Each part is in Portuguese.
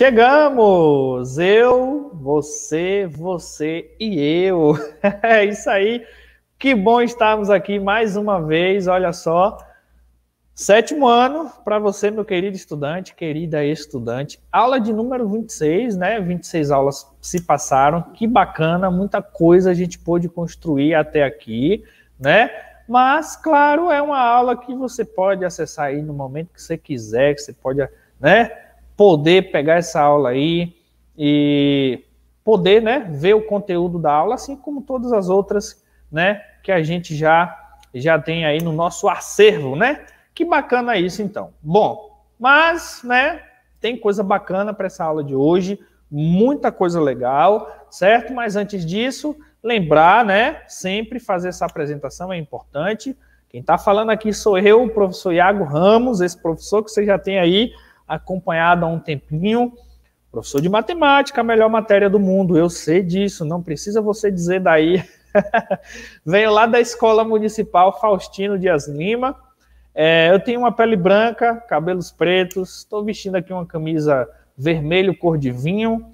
Chegamos! Eu, você, você e eu. É isso aí. Que bom estarmos aqui mais uma vez. Olha só. Sétimo ano para você, meu querido estudante, querida estudante. Aula de número 26, né? 26 aulas se passaram. Que bacana, muita coisa a gente pôde construir até aqui, né? Mas, claro, é uma aula que você pode acessar aí no momento que você quiser, que você pode, né? poder pegar essa aula aí e poder, né, ver o conteúdo da aula, assim como todas as outras, né, que a gente já já tem aí no nosso acervo, né? Que bacana isso, então. Bom, mas, né, tem coisa bacana para essa aula de hoje, muita coisa legal, certo? Mas antes disso, lembrar, né, sempre fazer essa apresentação é importante. Quem está falando aqui sou eu, o professor Iago Ramos, esse professor que você já tem aí acompanhado há um tempinho. Professor de matemática, a melhor matéria do mundo, eu sei disso, não precisa você dizer daí. Venho lá da Escola Municipal Faustino Dias Lima. É, eu tenho uma pele branca, cabelos pretos, estou vestindo aqui uma camisa vermelho cor de vinho,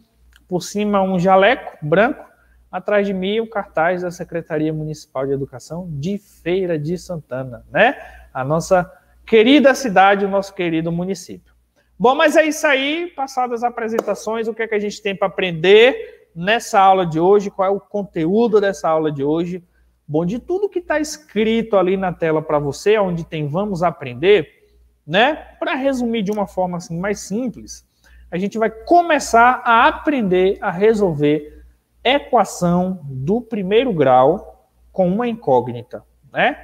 por cima um jaleco branco, atrás de mim um cartaz da Secretaria Municipal de Educação de Feira de Santana, né? A nossa querida cidade, o nosso querido município. Bom, mas é isso aí. Passadas as apresentações, o que é que a gente tem para aprender nessa aula de hoje? Qual é o conteúdo dessa aula de hoje? Bom, de tudo que está escrito ali na tela para você, onde tem vamos aprender, né? Para resumir de uma forma assim mais simples, a gente vai começar a aprender a resolver equação do primeiro grau com uma incógnita, né?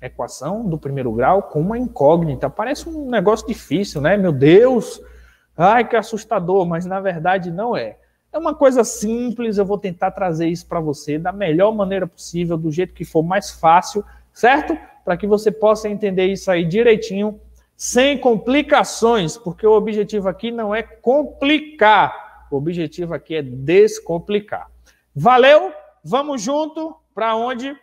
equação do primeiro grau com uma incógnita. Parece um negócio difícil, né? Meu Deus! Ai, que assustador, mas na verdade não é. É uma coisa simples, eu vou tentar trazer isso para você da melhor maneira possível, do jeito que for mais fácil, certo? Para que você possa entender isso aí direitinho, sem complicações, porque o objetivo aqui não é complicar, o objetivo aqui é descomplicar. Valeu, vamos junto para onde?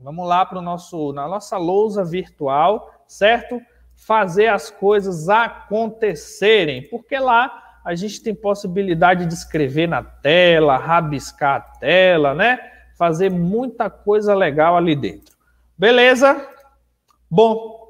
Vamos lá para o nosso na nossa lousa virtual, certo? Fazer as coisas acontecerem, porque lá a gente tem possibilidade de escrever na tela, rabiscar a tela, né? Fazer muita coisa legal ali dentro. Beleza? Bom,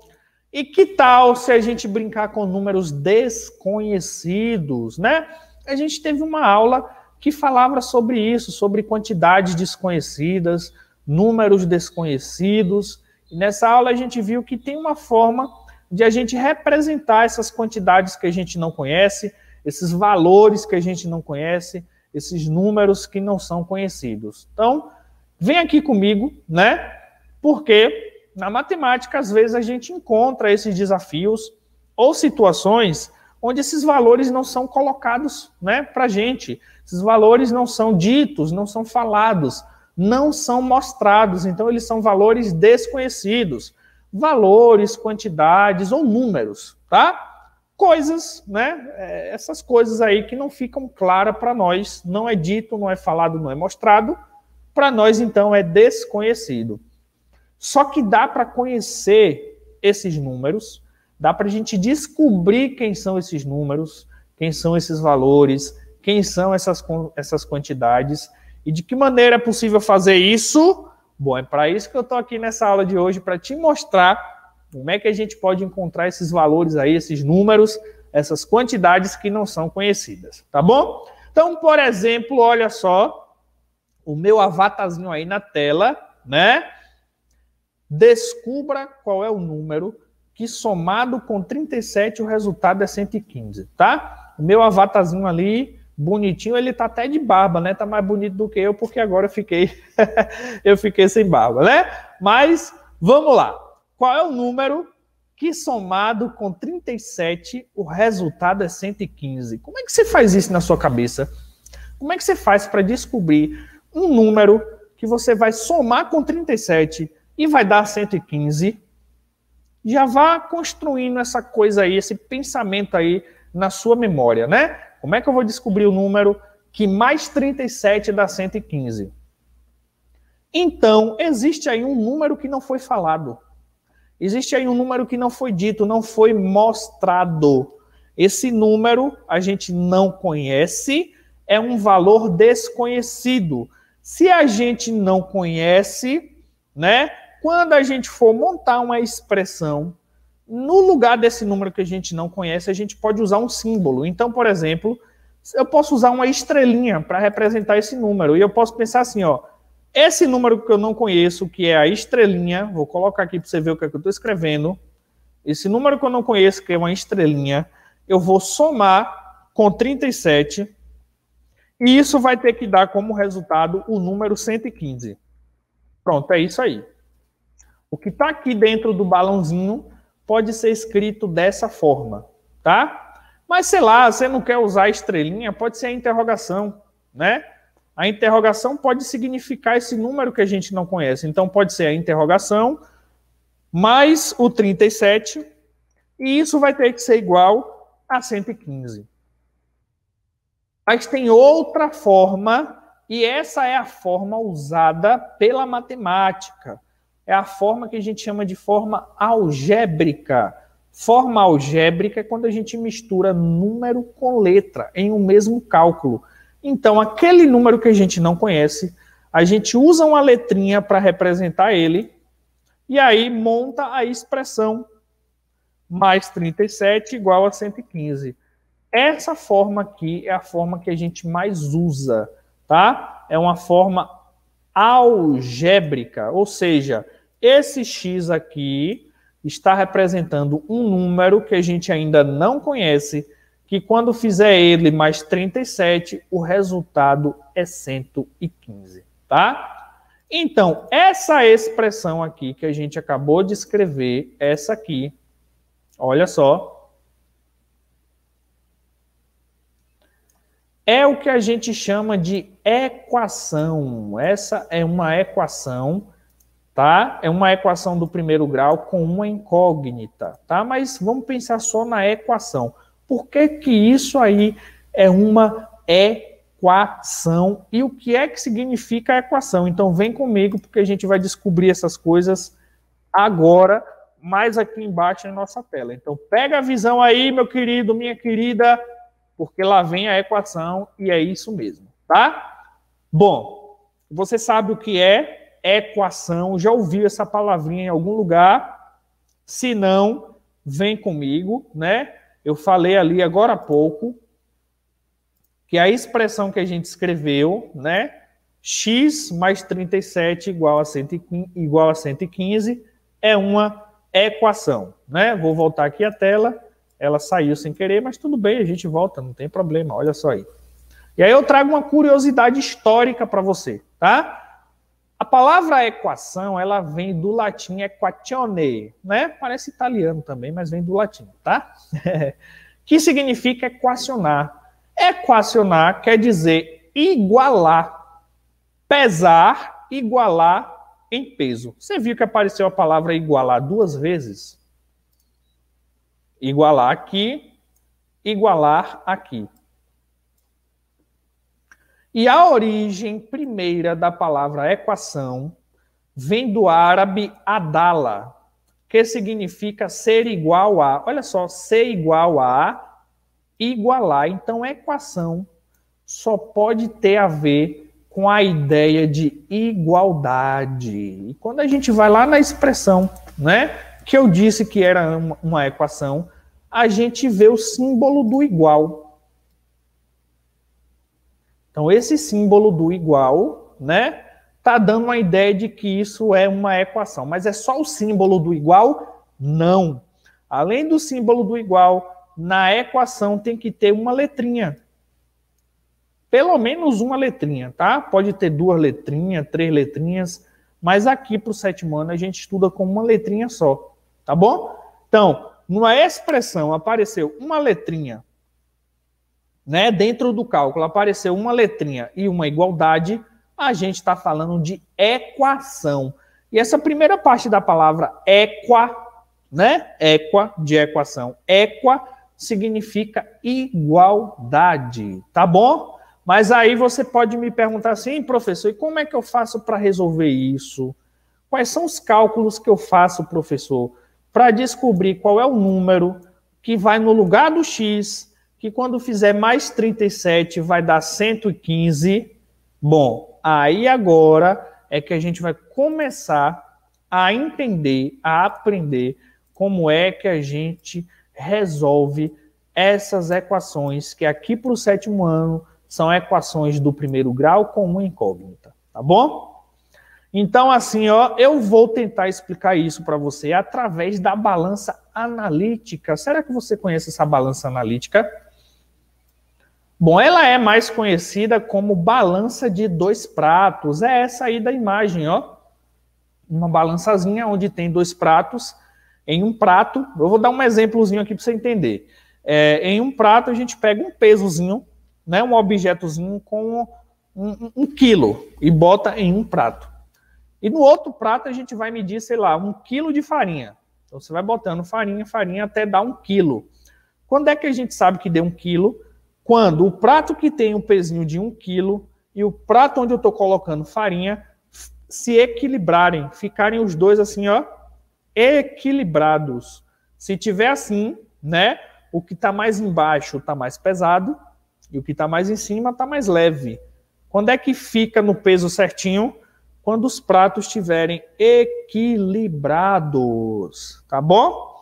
e que tal se a gente brincar com números desconhecidos, né? A gente teve uma aula que falava sobre isso, sobre quantidades desconhecidas, números desconhecidos. E nessa aula a gente viu que tem uma forma de a gente representar essas quantidades que a gente não conhece, esses valores que a gente não conhece, esses números que não são conhecidos. Então, vem aqui comigo, né? Porque na matemática, às vezes, a gente encontra esses desafios ou situações onde esses valores não são colocados né, para a gente, esses valores não são ditos, não são falados, não são mostrados, então eles são valores desconhecidos, valores, quantidades ou números, tá? Coisas, né? É, essas coisas aí que não ficam claras para nós, não é dito, não é falado, não é mostrado, para nós então é desconhecido. Só que dá para conhecer esses números, dá para a gente descobrir quem são esses números, quem são esses valores, quem são essas, essas quantidades e de que maneira é possível fazer isso? Bom, é para isso que eu estou aqui nessa aula de hoje, para te mostrar como é que a gente pode encontrar esses valores aí, esses números, essas quantidades que não são conhecidas, tá bom? Então, por exemplo, olha só o meu avatarzinho aí na tela, né? Descubra qual é o número que somado com 37 o resultado é 115, tá? O meu avatarzinho ali bonitinho, ele tá até de barba, né? Tá mais bonito do que eu, porque agora eu fiquei eu fiquei sem barba, né? Mas vamos lá. Qual é o número que somado com 37 o resultado é 115? Como é que você faz isso na sua cabeça? Como é que você faz para descobrir um número que você vai somar com 37 e vai dar 115? Já vá construindo essa coisa aí, esse pensamento aí na sua memória, né? Como é que eu vou descobrir o número que mais 37 dá 115? Então, existe aí um número que não foi falado. Existe aí um número que não foi dito, não foi mostrado. Esse número a gente não conhece, é um valor desconhecido. Se a gente não conhece, né? Quando a gente for montar uma expressão no lugar desse número que a gente não conhece, a gente pode usar um símbolo. Então, por exemplo, eu posso usar uma estrelinha para representar esse número. E eu posso pensar assim, ó, esse número que eu não conheço, que é a estrelinha, vou colocar aqui para você ver o que, é que eu estou escrevendo. Esse número que eu não conheço, que é uma estrelinha, eu vou somar com 37, e isso vai ter que dar como resultado o número 115. Pronto, é isso aí. O que está aqui dentro do balãozinho pode ser escrito dessa forma, tá? Mas sei lá, você não quer usar a estrelinha, pode ser a interrogação, né? A interrogação pode significar esse número que a gente não conhece. Então pode ser a interrogação mais o 37, e isso vai ter que ser igual a 115. Mas tem outra forma, e essa é a forma usada pela matemática é a forma que a gente chama de forma algébrica. Forma algébrica é quando a gente mistura número com letra em um mesmo cálculo. Então, aquele número que a gente não conhece, a gente usa uma letrinha para representar ele, e aí monta a expressão mais 37 igual a 115. Essa forma aqui é a forma que a gente mais usa, tá? É uma forma algébrica, ou seja, esse x aqui está representando um número que a gente ainda não conhece, que quando fizer ele mais 37, o resultado é 115, tá? Então, essa expressão aqui que a gente acabou de escrever, essa aqui, olha só, é o que a gente chama de equação. Essa é uma equação tá? É uma equação do primeiro grau com uma incógnita, tá? Mas vamos pensar só na equação. Por que que isso aí é uma equação e o que é que significa a equação? Então vem comigo porque a gente vai descobrir essas coisas agora, mais aqui embaixo na nossa tela. Então pega a visão aí, meu querido, minha querida, porque lá vem a equação e é isso mesmo, tá? Bom, você sabe o que é equação. Já ouviu essa palavrinha em algum lugar? Se não, vem comigo, né? Eu falei ali agora há pouco que a expressão que a gente escreveu, né? x mais 37 igual a, 115, igual a 115 é uma equação, né? Vou voltar aqui a tela, ela saiu sem querer, mas tudo bem, a gente volta, não tem problema, olha só aí. E aí eu trago uma curiosidade histórica para você, tá? A palavra equação, ela vem do latim equatione, né? Parece italiano também, mas vem do latim, tá? que significa equacionar. Equacionar quer dizer igualar. Pesar, igualar em peso. Você viu que apareceu a palavra igualar duas vezes? Igualar aqui, igualar aqui. E a origem primeira da palavra equação vem do árabe adala, que significa ser igual a. Olha só, ser igual a, igualar. Então, equação só pode ter a ver com a ideia de igualdade. E quando a gente vai lá na expressão, né, que eu disse que era uma equação, a gente vê o símbolo do igual. Então, esse símbolo do igual, né, tá dando uma ideia de que isso é uma equação, mas é só o símbolo do igual? Não. Além do símbolo do igual, na equação tem que ter uma letrinha. Pelo menos uma letrinha, tá? Pode ter duas letrinhas, três letrinhas, mas aqui para o sétimo ano a gente estuda com uma letrinha só, tá bom? Então, numa expressão apareceu uma letrinha né, dentro do cálculo apareceu uma letrinha e uma igualdade, a gente está falando de equação. E essa primeira parte da palavra equa, né? Equa, de equação. Equa significa igualdade, tá bom? Mas aí você pode me perguntar assim, professor, e como é que eu faço para resolver isso? Quais são os cálculos que eu faço, professor, para descobrir qual é o número que vai no lugar do x que quando fizer mais 37 vai dar 115. Bom, aí agora é que a gente vai começar a entender, a aprender como é que a gente resolve essas equações que aqui para o sétimo ano são equações do primeiro grau com uma incógnita, tá bom? Então, assim, ó, eu vou tentar explicar isso para você através da balança analítica. Será que você conhece essa balança analítica? Bom, ela é mais conhecida como balança de dois pratos. É essa aí da imagem, ó. Uma balançazinha onde tem dois pratos. Em um prato, eu vou dar um exemplozinho aqui para você entender. É, em um prato, a gente pega um pesozinho, né, um objetozinho com um, um, um quilo e bota em um prato. E no outro prato, a gente vai medir, sei lá, um quilo de farinha. Então, você vai botando farinha, farinha até dar um quilo. Quando é que a gente sabe que deu um quilo? quando o prato que tem um pezinho de um quilo e o prato onde eu estou colocando farinha se equilibrarem, ficarem os dois assim, ó, equilibrados. Se tiver assim, né, o que está mais embaixo está mais pesado e o que está mais em cima está mais leve. Quando é que fica no peso certinho? Quando os pratos estiverem equilibrados, tá bom?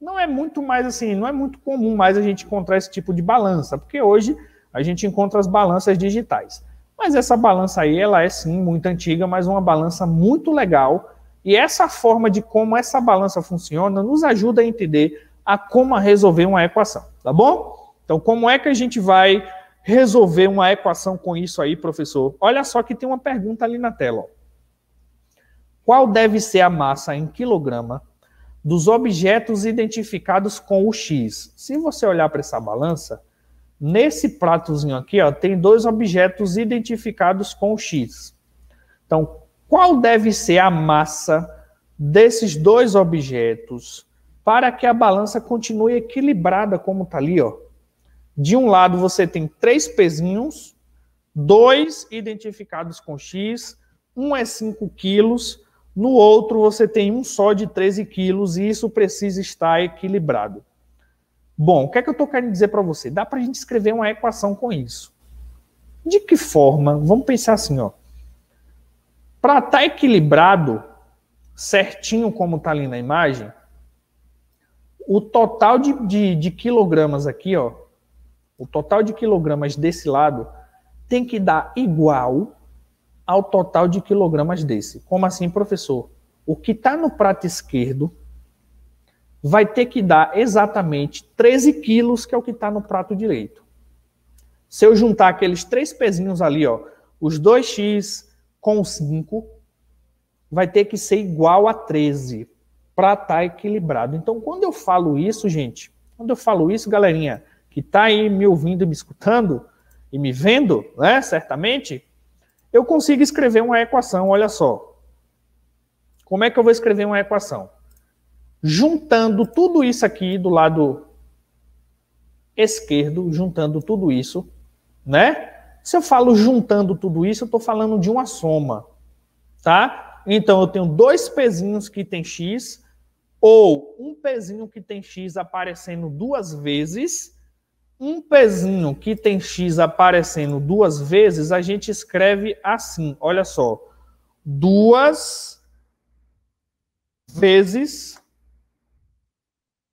não é muito mais assim, não é muito comum mais a gente encontrar esse tipo de balança, porque hoje a gente encontra as balanças digitais. Mas essa balança aí, ela é sim muito antiga, mas uma balança muito legal. E essa forma de como essa balança funciona nos ajuda a entender a como resolver uma equação, tá bom? Então, como é que a gente vai resolver uma equação com isso aí, professor? Olha só que tem uma pergunta ali na tela. Ó. Qual deve ser a massa em quilograma dos objetos identificados com o X. Se você olhar para essa balança, nesse pratozinho aqui, ó, tem dois objetos identificados com o X. Então, qual deve ser a massa desses dois objetos para que a balança continue equilibrada como está ali, ó? De um lado você tem três pezinhos, dois identificados com X, um é 5 quilos, no outro, você tem um só de 13 quilos e isso precisa estar equilibrado. Bom, o que é que eu estou querendo dizer para você? Dá para a gente escrever uma equação com isso. De que forma? Vamos pensar assim, ó. Para estar tá equilibrado, certinho como está ali na imagem, o total de, de, de quilogramas aqui, ó, o total de quilogramas desse lado tem que dar igual ao total de quilogramas desse. Como assim, professor? O que está no prato esquerdo vai ter que dar exatamente 13 quilos, que é o que está no prato direito. Se eu juntar aqueles três pezinhos ali, ó, os 2x com 5, vai ter que ser igual a 13 para estar tá equilibrado. Então, quando eu falo isso, gente, quando eu falo isso, galerinha, que está aí me ouvindo e me escutando e me vendo, né, certamente, eu consigo escrever uma equação, olha só. Como é que eu vou escrever uma equação? Juntando tudo isso aqui do lado esquerdo, juntando tudo isso, né? Se eu falo juntando tudo isso, eu estou falando de uma soma, tá? Então, eu tenho dois pezinhos que tem x, ou um pezinho que tem x aparecendo duas vezes, um pezinho que tem x aparecendo duas vezes, a gente escreve assim, olha só. Duas vezes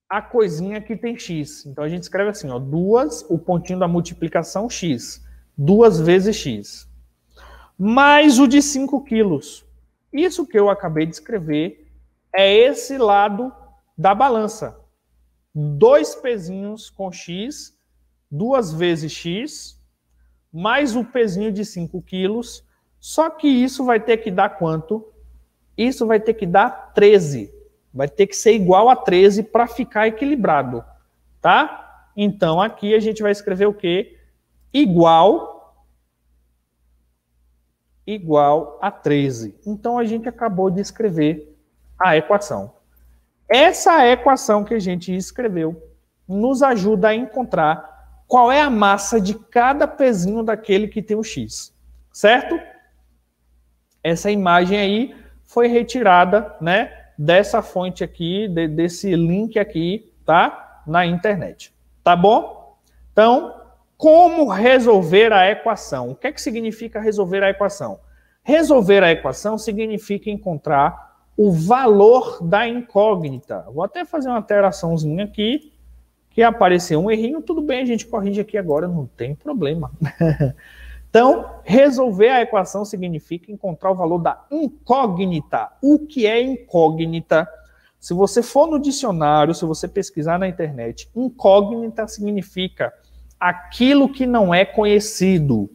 a coisinha que tem x. Então a gente escreve assim, ó, duas, o pontinho da multiplicação x, duas vezes x. Mais o de 5 quilos. Isso que eu acabei de escrever é esse lado da balança. Dois pezinhos com x duas vezes X, mais um pezinho de 5 quilos, só que isso vai ter que dar quanto? Isso vai ter que dar 13. Vai ter que ser igual a 13 para ficar equilibrado, tá? Então, aqui a gente vai escrever o quê? Igual, igual a 13. Então, a gente acabou de escrever a equação. Essa equação que a gente escreveu nos ajuda a encontrar qual é a massa de cada pezinho daquele que tem o X, certo? Essa imagem aí foi retirada, né, dessa fonte aqui, de, desse link aqui, tá? Na internet, tá bom? Então, como resolver a equação? O que é que significa resolver a equação? Resolver a equação significa encontrar o valor da incógnita. Vou até fazer uma alteraçãozinha aqui, que apareceu um errinho, tudo bem, a gente corrige aqui agora, não tem problema. então, resolver a equação significa encontrar o valor da incógnita. O que é incógnita? Se você for no dicionário, se você pesquisar na internet, incógnita significa aquilo que não é conhecido.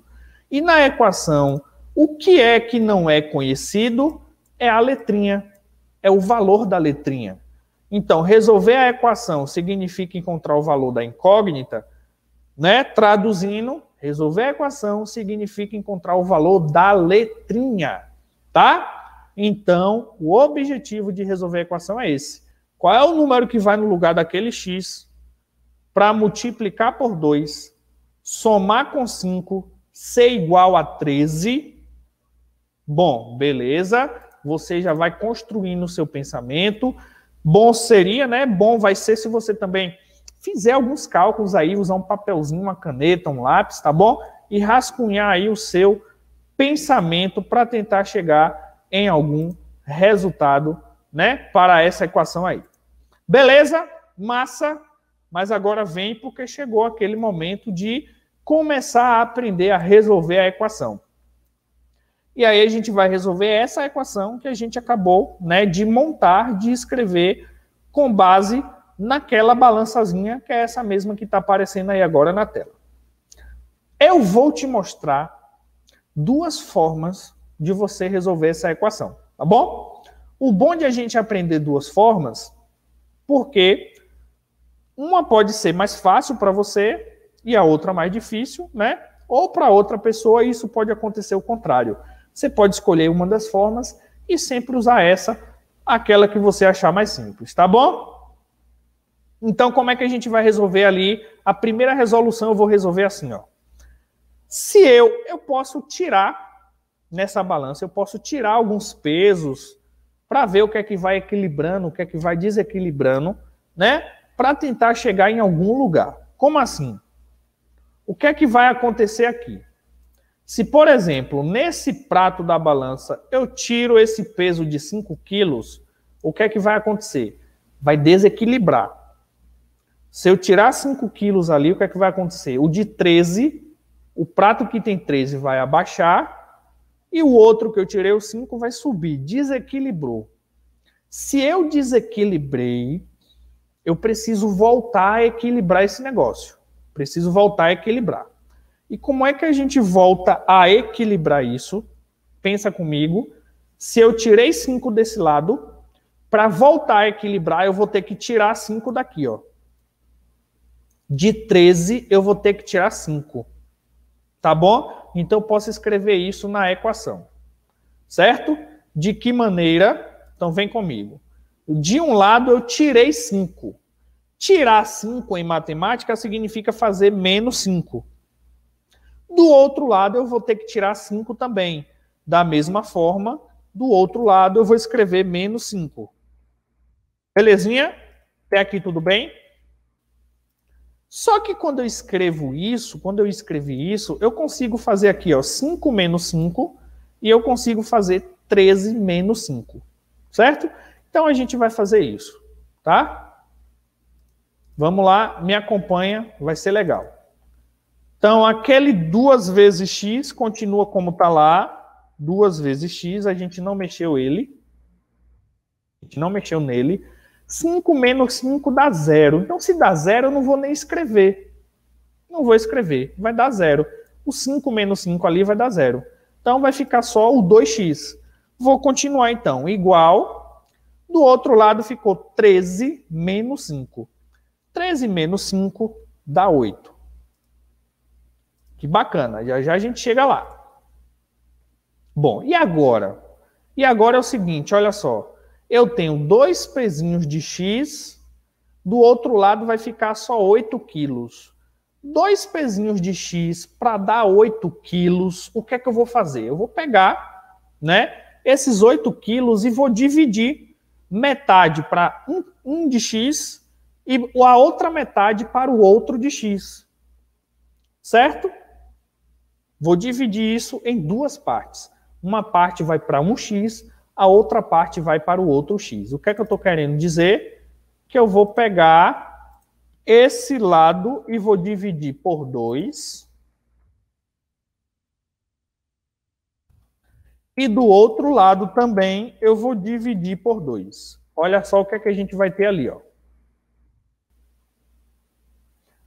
E na equação, o que é que não é conhecido é a letrinha, é o valor da letrinha. Então, resolver a equação significa encontrar o valor da incógnita, né? Traduzindo, resolver a equação significa encontrar o valor da letrinha, tá? Então, o objetivo de resolver a equação é esse. Qual é o número que vai no lugar daquele x para multiplicar por 2, somar com 5, ser igual a 13? Bom, beleza. Você já vai construindo o seu pensamento Bom seria, né? Bom vai ser se você também fizer alguns cálculos aí, usar um papelzinho, uma caneta, um lápis, tá bom? E rascunhar aí o seu pensamento para tentar chegar em algum resultado, né, para essa equação aí. Beleza? Massa. Mas agora vem porque chegou aquele momento de começar a aprender a resolver a equação. E aí a gente vai resolver essa equação que a gente acabou né, de montar, de escrever com base naquela balançazinha, que é essa mesma que está aparecendo aí agora na tela. Eu vou te mostrar duas formas de você resolver essa equação, tá bom? O bom de a gente aprender duas formas, porque uma pode ser mais fácil para você e a outra mais difícil, né? Ou para outra pessoa isso pode acontecer o contrário. Você pode escolher uma das formas e sempre usar essa, aquela que você achar mais simples, tá bom? Então, como é que a gente vai resolver ali? A primeira resolução eu vou resolver assim, ó. Se eu, eu posso tirar nessa balança, eu posso tirar alguns pesos para ver o que é que vai equilibrando, o que é que vai desequilibrando, né? Para tentar chegar em algum lugar. Como assim? O que é que vai acontecer aqui? Se, por exemplo, nesse prato da balança eu tiro esse peso de 5 quilos, o que é que vai acontecer? Vai desequilibrar. Se eu tirar 5 quilos ali, o que é que vai acontecer? O de 13, o prato que tem 13 vai abaixar e o outro que eu tirei, o 5, vai subir. Desequilibrou. Se eu desequilibrei, eu preciso voltar a equilibrar esse negócio. Preciso voltar a equilibrar. E como é que a gente volta a equilibrar isso? Pensa comigo. Se eu tirei 5 desse lado, para voltar a equilibrar, eu vou ter que tirar 5 daqui, ó. De 13, eu vou ter que tirar 5. Tá bom? Então, eu posso escrever isso na equação. Certo? De que maneira? Então, vem comigo. De um lado, eu tirei 5. Tirar 5 em matemática significa fazer menos 5. Do outro lado, eu vou ter que tirar 5 também. Da mesma forma, do outro lado, eu vou escrever menos 5. Belezinha? Até aqui tudo bem? Só que quando eu escrevo isso, quando eu escrevi isso, eu consigo fazer aqui, ó, 5 menos 5, e eu consigo fazer 13 menos 5, certo? Então a gente vai fazer isso, tá? Vamos lá, me acompanha, vai ser legal. Então, aquele duas vezes x continua como está lá, duas vezes x, a gente não mexeu ele, a gente não mexeu nele. 5 menos 5 dá zero. Então, se dá zero, eu não vou nem escrever. Não vou escrever, vai dar zero. O 5 menos 5 ali vai dar zero. Então, vai ficar só o 2x. Vou continuar, então, igual. Do outro lado ficou 13 menos 5. 13 menos 5 dá 8. Que bacana, já, já a gente chega lá. Bom, e agora? E agora é o seguinte, olha só. Eu tenho dois pezinhos de X, do outro lado vai ficar só 8 quilos. Dois pezinhos de X para dar 8 quilos, o que é que eu vou fazer? Eu vou pegar né, esses 8 quilos e vou dividir metade para um, um de X e a outra metade para o outro de X. Certo? Vou dividir isso em duas partes. Uma parte vai para um x, a outra parte vai para o outro x. O que é que eu estou querendo dizer? Que eu vou pegar esse lado e vou dividir por 2. E do outro lado também eu vou dividir por 2. Olha só o que é que a gente vai ter ali, ó.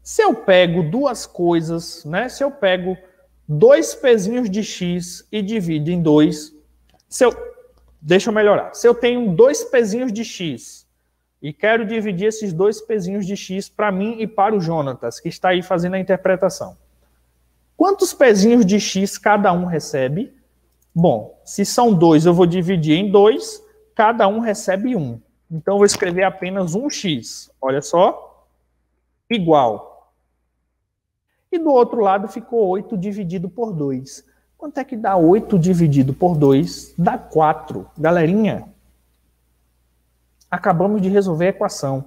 Se eu pego duas coisas, né? Se eu pego dois pezinhos de x e divido em 2. Se eu, deixa eu melhorar. Se eu tenho dois pezinhos de x e quero dividir esses dois pezinhos de x para mim e para o Jonatas, que está aí fazendo a interpretação. Quantos pezinhos de x cada um recebe? Bom, se são dois, eu vou dividir em dois, cada um recebe um. Então, eu vou escrever apenas um x. Olha só. Igual e do outro lado ficou 8 dividido por 2. Quanto é que dá 8 dividido por 2? Dá 4. Galerinha, acabamos de resolver a equação.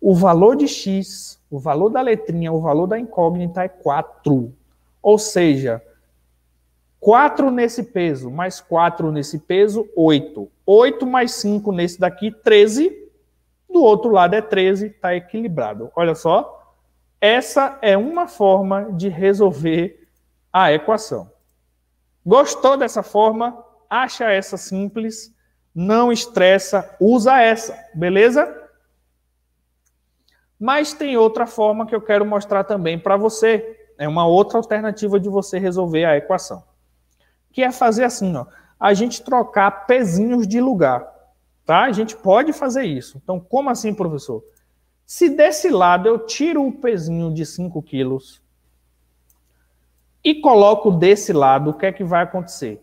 O valor de x, o valor da letrinha, o valor da incógnita é 4. Ou seja, 4 nesse peso, mais 4 nesse peso, 8. 8 mais 5 nesse daqui, 13. Do outro lado é 13, está equilibrado. Olha só, essa é uma forma de resolver a equação. Gostou dessa forma? Acha essa simples, não estressa, usa essa, beleza? Mas tem outra forma que eu quero mostrar também para você. É uma outra alternativa de você resolver a equação. Que é fazer assim, ó. A gente trocar pezinhos de lugar, tá? A gente pode fazer isso. Então, como assim, professor? Se desse lado eu tiro o pezinho de 5 quilos e coloco desse lado, o que é que vai acontecer?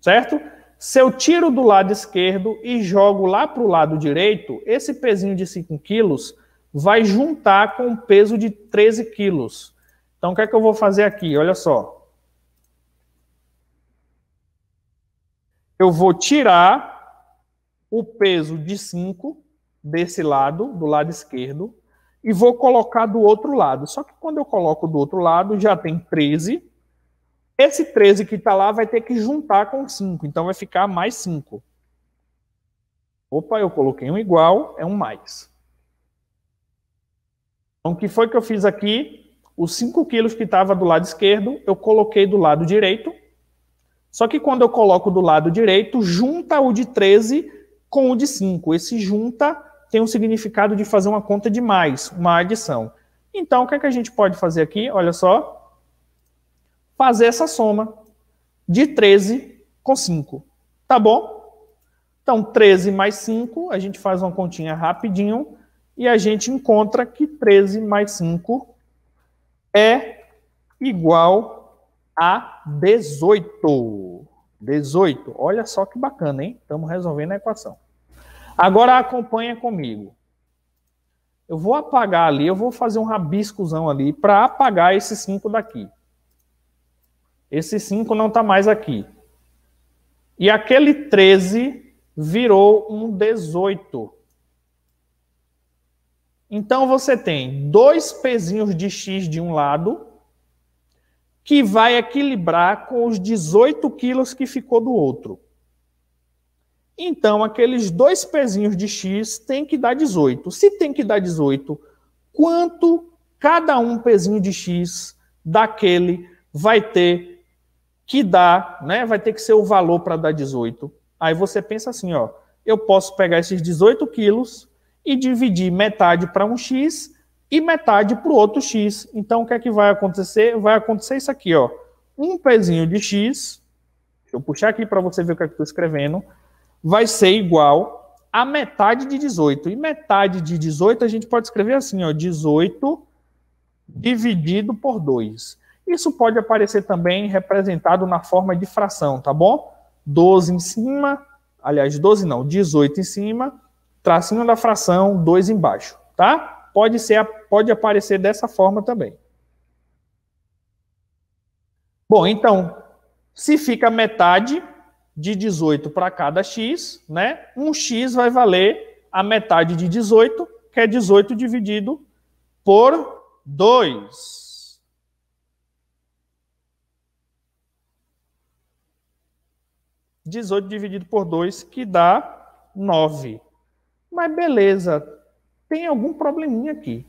Certo? Se eu tiro do lado esquerdo e jogo lá para o lado direito, esse pezinho de 5 quilos vai juntar com o peso de 13 quilos. Então, o que é que eu vou fazer aqui? Olha só. Eu vou tirar o peso de 5 desse lado, do lado esquerdo, e vou colocar do outro lado. Só que quando eu coloco do outro lado, já tem 13. Esse 13 que está lá vai ter que juntar com 5, então vai ficar mais 5. Opa, eu coloquei um igual, é um mais. Então, o que foi que eu fiz aqui? Os 5 quilos que estava do lado esquerdo, eu coloquei do lado direito. Só que quando eu coloco do lado direito, junta o de 13 com o de 5. Esse junta tem um significado de fazer uma conta de mais, uma adição. Então, o que, é que a gente pode fazer aqui? Olha só. Fazer essa soma de 13 com 5. Tá bom? Então, 13 mais 5, a gente faz uma continha rapidinho e a gente encontra que 13 mais 5 é igual a 18. 18. Olha só que bacana, hein? Estamos resolvendo a equação. Agora acompanha comigo. Eu vou apagar ali, eu vou fazer um rabiscozão ali para apagar esse 5 daqui. Esse 5 não está mais aqui. E aquele 13 virou um 18. Então você tem dois pezinhos de x de um lado, que vai equilibrar com os 18 quilos que ficou do outro. Então, aqueles dois pezinhos de x tem que dar 18. Se tem que dar 18, quanto cada um pezinho de x daquele vai ter que dar, né? Vai ter que ser o valor para dar 18. Aí você pensa assim, ó, eu posso pegar esses 18 quilos e dividir metade para um x e metade para o outro x. Então, o que é que vai acontecer? Vai acontecer isso aqui, ó. Um pezinho de x, deixa eu puxar aqui para você ver o que é que estou escrevendo, vai ser igual a metade de 18. E metade de 18 a gente pode escrever assim, ó, 18 dividido por 2. Isso pode aparecer também representado na forma de fração, tá bom? 12 em cima, aliás, 12 não, 18 em cima, tracinho da fração, 2 embaixo, tá? Pode, ser, pode aparecer dessa forma também. Bom, então, se fica metade, de 18 para cada x, né? Um x vai valer a metade de 18, que é 18 dividido por 2. Dezoito dividido por 2, que dá 9. Mas beleza, tem algum probleminha aqui.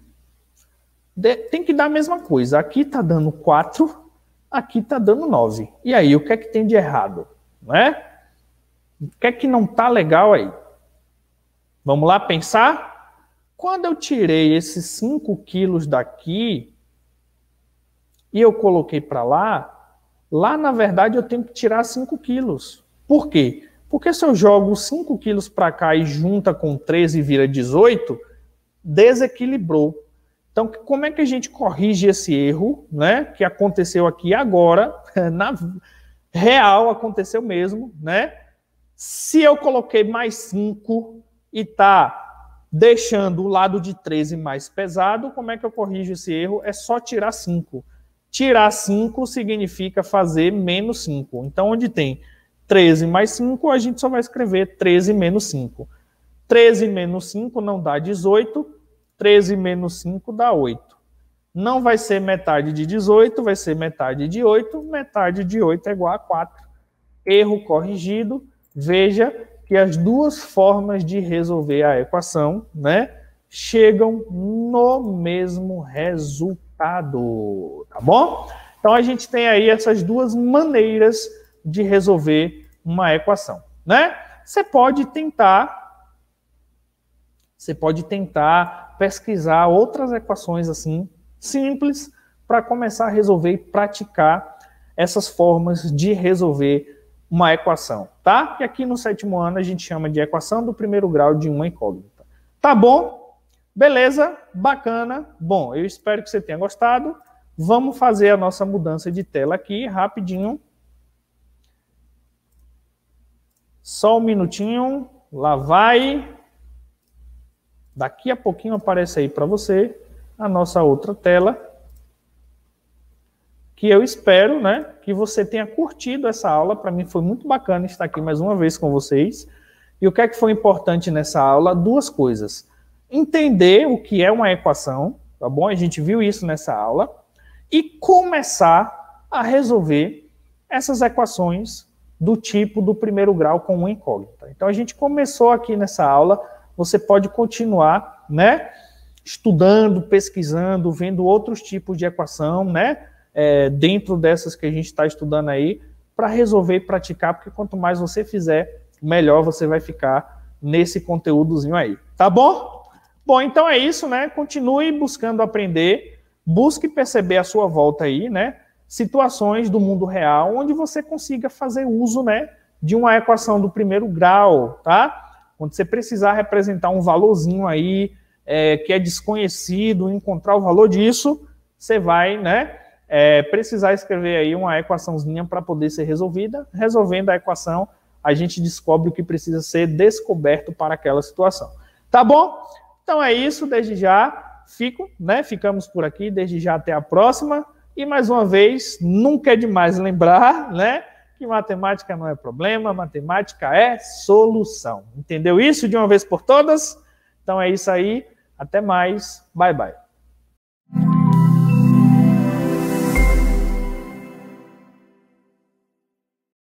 De tem que dar a mesma coisa. Aqui está dando 4, aqui está dando 9. E aí, o que é que tem de errado? né? O que é que não tá legal aí? Vamos lá pensar? Quando eu tirei esses 5 quilos daqui e eu coloquei para lá, lá na verdade eu tenho que tirar 5 quilos. Por quê? Porque se eu jogo 5 quilos para cá e junta com 13 e vira 18, desequilibrou. Então, como é que a gente corrige esse erro, né, que aconteceu aqui agora, na, real, aconteceu mesmo, né? Se eu coloquei mais 5 e está deixando o lado de 13 mais pesado, como é que eu corrijo esse erro? É só tirar 5. Tirar 5 significa fazer menos 5. Então, onde tem 13 mais 5, a gente só vai escrever 13 menos 5. 13 menos 5 não dá 18, 13 menos 5 dá 8. Não vai ser metade de 18, vai ser metade de 8. Metade de 8 é igual a 4. Erro corrigido. Veja que as duas formas de resolver a equação, né, chegam no mesmo resultado, tá bom? Então a gente tem aí essas duas maneiras de resolver uma equação, né? Você pode tentar você pode tentar pesquisar outras equações assim simples para começar a resolver e praticar essas formas de resolver uma equação, tá? E aqui no sétimo ano a gente chama de equação do primeiro grau de uma incógnita. Tá bom? Beleza? Bacana? Bom, eu espero que você tenha gostado. Vamos fazer a nossa mudança de tela aqui rapidinho. Só um minutinho. Lá vai. Daqui a pouquinho aparece aí para você a nossa outra tela, que eu espero né, que você tenha curtido essa aula. Para mim foi muito bacana estar aqui mais uma vez com vocês. E o que é que foi importante nessa aula? Duas coisas. Entender o que é uma equação, tá bom? A gente viu isso nessa aula. E começar a resolver essas equações do tipo do primeiro grau com uma incógnita. Então a gente começou aqui nessa aula, você pode continuar, né? estudando, pesquisando, vendo outros tipos de equação, né? É, dentro dessas que a gente está estudando aí, para resolver e praticar, porque quanto mais você fizer, melhor você vai ficar nesse conteúdozinho aí. Tá bom? Bom, então é isso, né? Continue buscando aprender, busque perceber à sua volta aí, né? Situações do mundo real onde você consiga fazer uso, né? De uma equação do primeiro grau, tá? Onde você precisar representar um valorzinho aí, é, que é desconhecido, encontrar o valor disso, você vai, né? É, precisar escrever aí uma equaçãozinha para poder ser resolvida. Resolvendo a equação, a gente descobre o que precisa ser descoberto para aquela situação. Tá bom? Então é isso, desde já fico, né? Ficamos por aqui, desde já até a próxima. E mais uma vez, nunca é demais lembrar, né? Que matemática não é problema, matemática é solução. Entendeu isso de uma vez por todas? Então é isso aí. Até mais. Bye, bye.